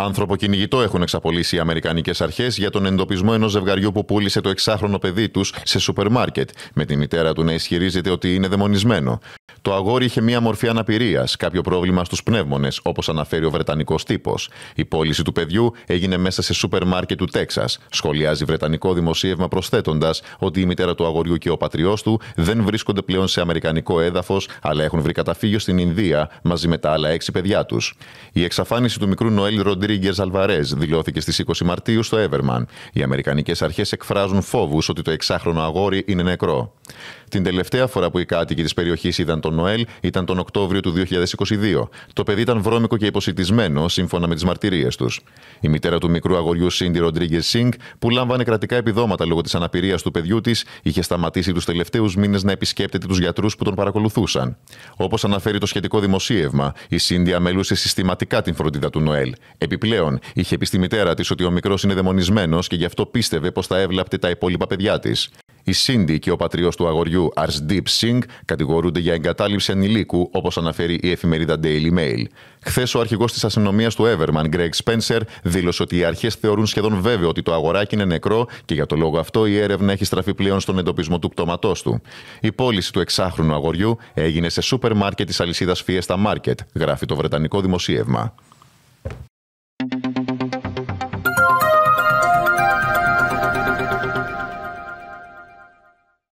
Ανθρωποκυνηγητό έχουν εξαπολύσει οι Αμερικανικές αρχές για τον εντοπισμό ενός ζευγαριού που πούλησε το εξάχρονο παιδί τους σε σούπερ μάρκετ, με τη μητέρα του να ισχυρίζεται ότι είναι δαιμονισμένο. Το αγόρι είχε μία μορφή αναπηρίας, κάποιο πρόβλημα στους πνεύμονες, όπως αναφέρει ο Βρετανικός τύπος. Η πώληση του παιδιού έγινε μέσα σε σούπερ μάρκετ του Τέξας. Σχολιάζει Βρετανικό δημοσίευμα προσθέτοντας ότι η μητέρα του αγοριού και ο πατριός του δεν βρίσκονται πλέον σε αμερικανικό έδαφος, αλλά έχουν βρει καταφύγιο στην Ινδία μαζί με τα άλλα έξι παιδιά τους. Η εξαφάνιση του μικρού Νοέλ Ροντρίγκες Αλβαρέ δηλώθηκε στις 20 Μαρτίου στο Έβερμαν. Οι Αμερικανικές αρχές εκφράζουν φόβους ότι το εξάχρονο αγόρι είναι νεκρό. Την τελευταία φορά που οι κάτοικοι της περιοχής είδαν τον Νοέλ ήταν τον Οκτώβριο του 2022. Το παιδί ήταν βρώμικο και υποσυτισμένο, σύμφωνα με τις μαρτυρίες τους. Η μητέρα του μικρού αγοριού Σίντι Ροντρίγκες Σίνγκ, που λάμβανε κρατικά επιδόματα λόγω της αναπηρίας του παιδιού της, είχε σταματήσει τους τελευταίους μήνες να επισκέπτεται τους γιατρούς που τον παρακολουθούσαν. Όπως αναφέρει το σχετικό δημοσίευμα, η Σίντι αμελούσε συστηματικά την φροντίδα του Νοέλ. Επιπλέον, είχε πει στη μητέρα της ότι ο μικρός είναι δαιμονισμένος και γι' αυτό πίστευε πως θα έβλαπτε τα υπόλοιπα παιδιά της. Η Σίντι και ο πατριός του αγοριού Αρσντίπ Σινγκ κατηγορούνται για εγκατάλειψη ανηλίκου, όπως αναφέρει η εφημερίδα Daily Mail. Χθες, ο αρχηγός της αστυνομίας του Everman, Greg Spencer, δήλωσε ότι οι αρχές θεωρούν σχεδόν βέβαιο ότι το αγοράκι είναι νεκρό και για το λόγο αυτό η έρευνα έχει στραφεί πλέον στον εντοπισμό του πτώματός του. Η πώληση του εξάχρονου αγοριού έγινε σε σούπερ μάρκετ της αλυσίδας Fiesta Market, γράφει το Βρετανικό δημοσίευμα.